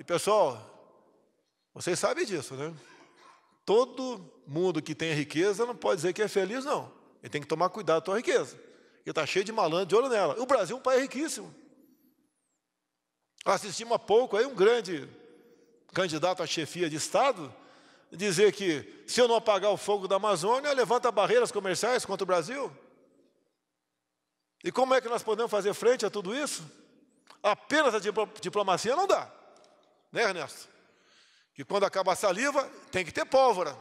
E pessoal, vocês sabem disso, né? Todo mundo que tem riqueza não pode dizer que é feliz, não. Ele tem que tomar cuidado com a riqueza. Ele está cheio de malandro de olho nela. O Brasil é um país riquíssimo. Assistimos há pouco aí um grande candidato à chefia de Estado dizer que se eu não apagar o fogo da Amazônia, levanta barreiras comerciais contra o Brasil. E como é que nós podemos fazer frente a tudo isso? Apenas a diplomacia não dá. Né, Ernesto? Que quando acaba a saliva, tem que ter pólvora.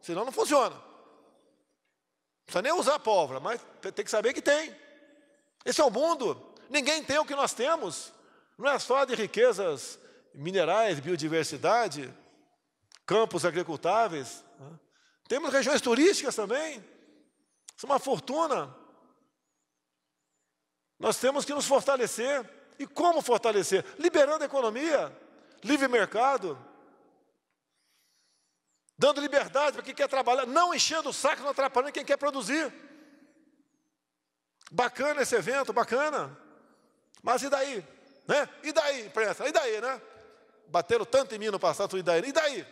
Senão não funciona. Não precisa nem usar pólvora, mas tem que saber que tem. Esse é o mundo. Ninguém tem o que nós temos. Não é só de riquezas minerais, biodiversidade, campos agricultáveis. Né? Temos regiões turísticas também. Isso é uma fortuna. Nós temos que nos fortalecer. E como fortalecer? Liberando a economia livre mercado, dando liberdade para quem quer trabalhar, não enchendo o saco, não atrapalhando quem quer produzir. Bacana esse evento, bacana. Mas e daí? Né? E daí, imprensa? E daí, né? Bateram tanto em mim no passado, e daí? E daí?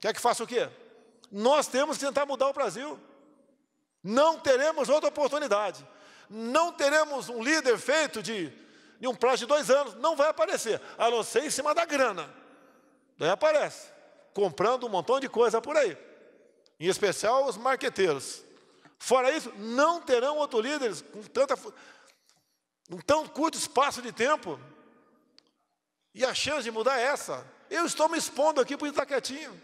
Quer que faça o quê? Nós temos que tentar mudar o Brasil. Não teremos outra oportunidade. Não teremos um líder feito de de um prazo de dois anos, não vai aparecer, a não ser em cima da grana. Daí aparece, comprando um montão de coisa por aí, em especial os marqueteiros. Fora isso, não terão outro líderes com tanta, um tão curto espaço de tempo. E a chance de mudar é essa. Eu estou me expondo aqui por estar quietinho.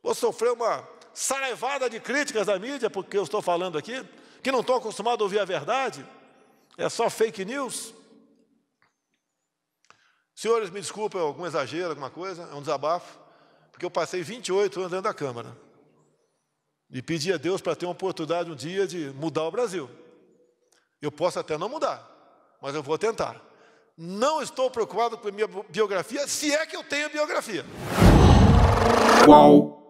Vou sofrer uma saraivada de críticas da mídia, porque eu estou falando aqui, que não estou acostumado a ouvir a verdade, é só fake news. Senhores, me desculpem algum exagero, alguma coisa, é um desabafo, porque eu passei 28 anos dentro da Câmara. E pedi a Deus para ter uma oportunidade um dia de mudar o Brasil. Eu posso até não mudar, mas eu vou tentar. Não estou preocupado com a minha biografia, se é que eu tenho biografia. Qual?